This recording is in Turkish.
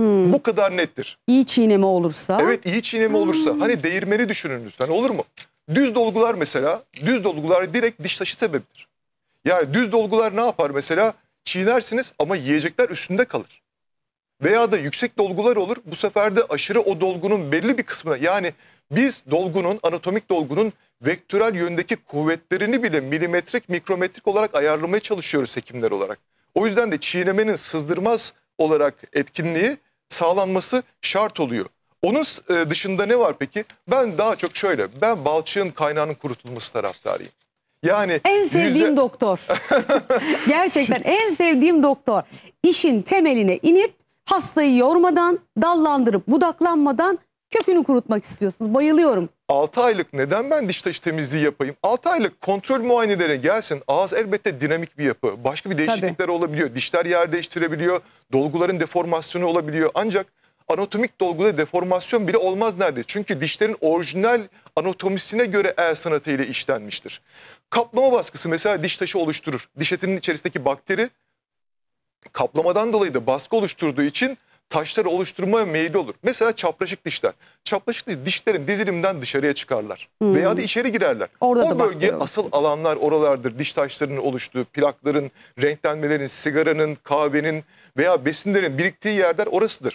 Hmm. Bu kadar nettir. İyi çiğneme olursa. Evet iyi çiğneme hmm. olursa. Hani hmm. değirmeni düşünün lütfen olur mu? Düz dolgular mesela düz dolgular direkt diş taşı sebebidir. Yani düz dolgular ne yapar mesela? Çiğnersiniz ama yiyecekler üstünde kalır. Veya da yüksek dolgular olur. Bu sefer de aşırı o dolgunun belli bir kısmına yani biz dolgunun anatomik dolgunun vektörel yöndeki kuvvetlerini bile milimetrik mikrometrik olarak ayarlamaya çalışıyoruz hekimler olarak. O yüzden de çiğnemenin sızdırmaz olarak etkinliği sağlanması şart oluyor. Onun e, dışında ne var peki? Ben daha çok şöyle, ben balçığın kaynağının kurutulması taraftarıyım. Yani en sevdiğim yüze... doktor. Gerçekten en sevdiğim doktor. İşin temeline inip hastayı yormadan, dallandırıp budaklanmadan kökünü kurutmak istiyorsunuz. Bayılıyorum. 6 aylık neden ben diş taşı temizliği yapayım? 6 aylık kontrol muayenelere gelsin. Ağız elbette dinamik bir yapı. Başka bir değişiklikler Tabii. olabiliyor. Dişler yer değiştirebiliyor. Dolguların deformasyonu olabiliyor. Ancak anatomik dolguda deformasyon bile olmaz nerede? Çünkü dişlerin orijinal anatomisine göre el sanatıyla işlenmiştir. Kaplama baskısı mesela diş taşı oluşturur. Diş etinin içerisindeki bakteri kaplamadan dolayı da baskı oluşturduğu için taşları oluşturmaya meyilli olur. Mesela çapraşık dişler. Çapraşık diş, dişlerin dizilimden dışarıya çıkarlar. Hmm. Veya da içeri girerler. Orada o bölge bakıyorum. asıl alanlar oralardır. Diş taşlarının oluştuğu, plakların, renklenmelerin, sigaranın, kahvenin veya besinlerin biriktiği yerler orasıdır.